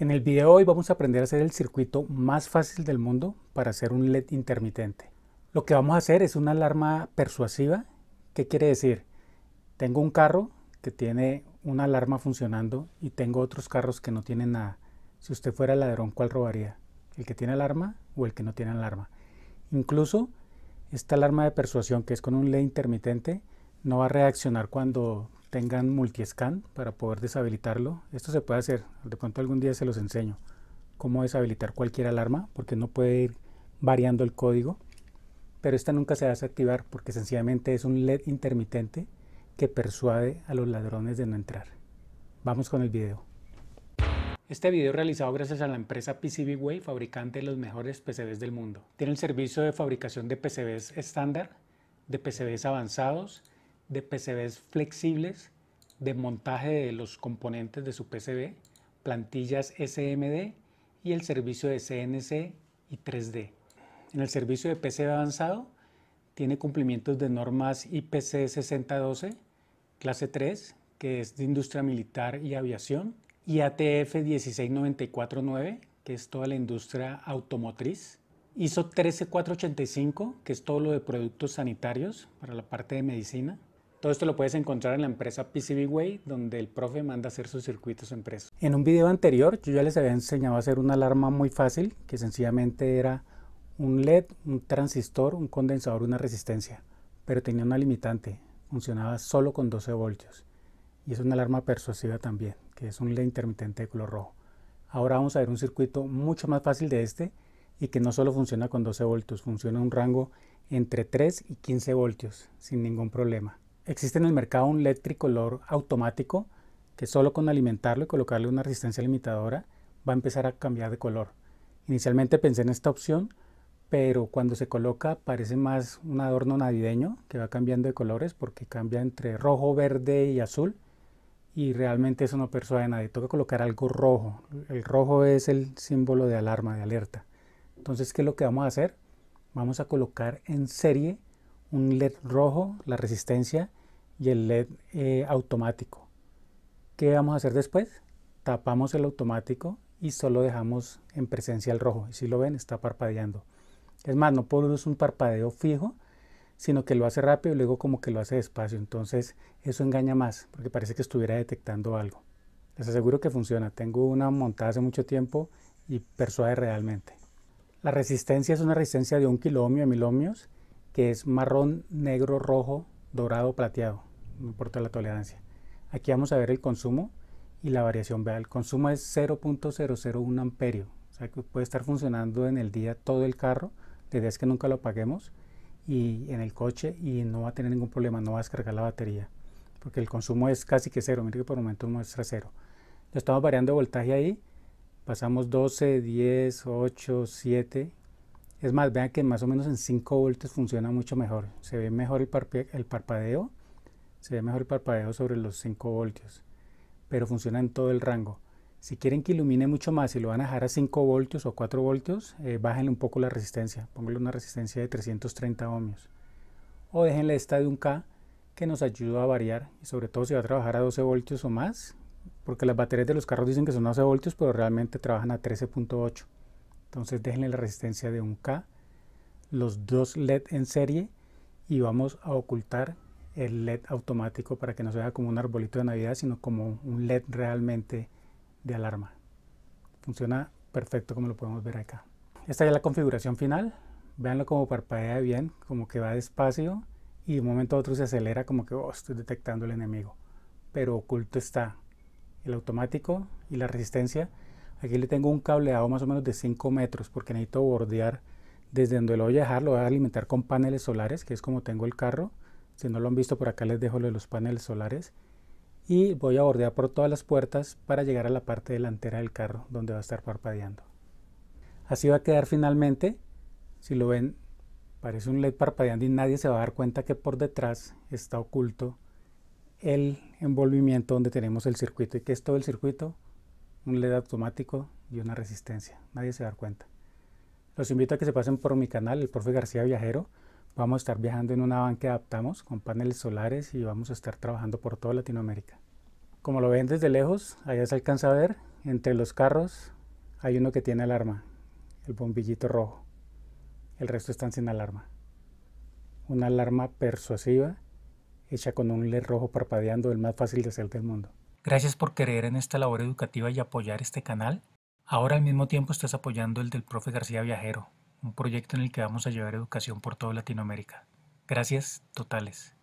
En el video hoy vamos a aprender a hacer el circuito más fácil del mundo para hacer un LED intermitente. Lo que vamos a hacer es una alarma persuasiva. ¿Qué quiere decir? Tengo un carro que tiene una alarma funcionando y tengo otros carros que no tienen nada. Si usted fuera ladrón, ¿cuál robaría? ¿El que tiene alarma o el que no tiene alarma? Incluso esta alarma de persuasión que es con un LED intermitente no va a reaccionar cuando tengan scan para poder deshabilitarlo. Esto se puede hacer, de pronto algún día se los enseño, cómo deshabilitar cualquier alarma, porque no puede ir variando el código, pero esta nunca se hace activar porque sencillamente es un LED intermitente que persuade a los ladrones de no entrar. Vamos con el video. Este video realizado gracias a la empresa way fabricante de los mejores PCBs del mundo. Tiene el servicio de fabricación de PCBs estándar, de PCBs avanzados, de PCBs flexibles, de montaje de los componentes de su PCB, plantillas SMD y el servicio de CNC y 3D. En el servicio de PCB avanzado tiene cumplimientos de normas IPC 6012, clase 3, que es de industria militar y aviación, y ATF 16949, que es toda la industria automotriz, ISO 13485, que es todo lo de productos sanitarios para la parte de medicina, todo esto lo puedes encontrar en la empresa PCBWay, donde el profe manda hacer sus circuitos en preso. En un video anterior yo ya les había enseñado a hacer una alarma muy fácil, que sencillamente era un LED, un transistor, un condensador, una resistencia, pero tenía una limitante, funcionaba solo con 12 voltios. Y es una alarma persuasiva también, que es un LED intermitente de color rojo. Ahora vamos a ver un circuito mucho más fácil de este y que no solo funciona con 12 voltios, funciona en un rango entre 3 y 15 voltios sin ningún problema. Existe en el mercado un LED tricolor automático que solo con alimentarlo y colocarle una resistencia limitadora va a empezar a cambiar de color. Inicialmente pensé en esta opción, pero cuando se coloca parece más un adorno navideño que va cambiando de colores porque cambia entre rojo, verde y azul y realmente eso no persuade a nadie. Toca colocar algo rojo. El rojo es el símbolo de alarma, de alerta. Entonces, ¿qué es lo que vamos a hacer? Vamos a colocar en serie un LED rojo, la resistencia, y el LED eh, automático. ¿Qué vamos a hacer después? Tapamos el automático y solo dejamos en presencia el rojo. Y si lo ven, está parpadeando. Es más, no produce un parpadeo fijo, sino que lo hace rápido y luego como que lo hace despacio. Entonces eso engaña más, porque parece que estuviera detectando algo. Les aseguro que funciona. Tengo una montada hace mucho tiempo y persuade realmente. La resistencia es una resistencia de un kilómetro a mil ohmios que es marrón, negro, rojo, dorado, plateado, no importa la tolerancia. Aquí vamos a ver el consumo y la variación. Vea, el consumo es 0.001 amperio, o sea que puede estar funcionando en el día todo el carro, la idea es que nunca lo apaguemos y en el coche y no va a tener ningún problema, no va a descargar la batería, porque el consumo es casi que cero, mire que por el momento muestra cero. Ya estamos variando voltaje ahí, pasamos 12, 10, 8, 7, es más, vean que más o menos en 5 voltios funciona mucho mejor. Se ve mejor el, parpadeo, se ve mejor el parpadeo sobre los 5 voltios, pero funciona en todo el rango. Si quieren que ilumine mucho más y lo van a dejar a 5 voltios o 4 voltios, eh, bájenle un poco la resistencia, pónganle una resistencia de 330 ohmios. O déjenle esta de un K que nos ayuda a variar, y sobre todo si va a trabajar a 12 voltios o más, porque las baterías de los carros dicen que son 12 voltios, pero realmente trabajan a 13.8. Entonces déjenle la resistencia de 1K, los dos LED en serie y vamos a ocultar el LED automático para que no se vea como un arbolito de Navidad, sino como un LED realmente de alarma. Funciona perfecto como lo podemos ver acá. Esta ya es la configuración final. véanlo como parpadea bien, como que va despacio y de un momento a otro se acelera como que oh, estoy detectando el enemigo. Pero oculto está el automático y la resistencia Aquí le tengo un cableado más o menos de 5 metros porque necesito bordear desde donde lo voy a dejar, lo voy a alimentar con paneles solares, que es como tengo el carro. Si no lo han visto por acá les dejo de los paneles solares. Y voy a bordear por todas las puertas para llegar a la parte delantera del carro donde va a estar parpadeando. Así va a quedar finalmente. Si lo ven, parece un LED parpadeando y nadie se va a dar cuenta que por detrás está oculto el envolvimiento donde tenemos el circuito. ¿Y que es todo el circuito? un LED automático y una resistencia. Nadie se va a dar cuenta. Los invito a que se pasen por mi canal, el profe García Viajero. Vamos a estar viajando en una van que adaptamos con paneles solares y vamos a estar trabajando por toda Latinoamérica. Como lo ven desde lejos, allá se alcanza a ver, entre los carros hay uno que tiene alarma, el bombillito rojo. El resto están sin alarma. Una alarma persuasiva hecha con un LED rojo parpadeando, el más fácil de hacer del mundo. Gracias por creer en esta labor educativa y apoyar este canal. Ahora al mismo tiempo estás apoyando el del profe García Viajero, un proyecto en el que vamos a llevar educación por toda Latinoamérica. Gracias totales.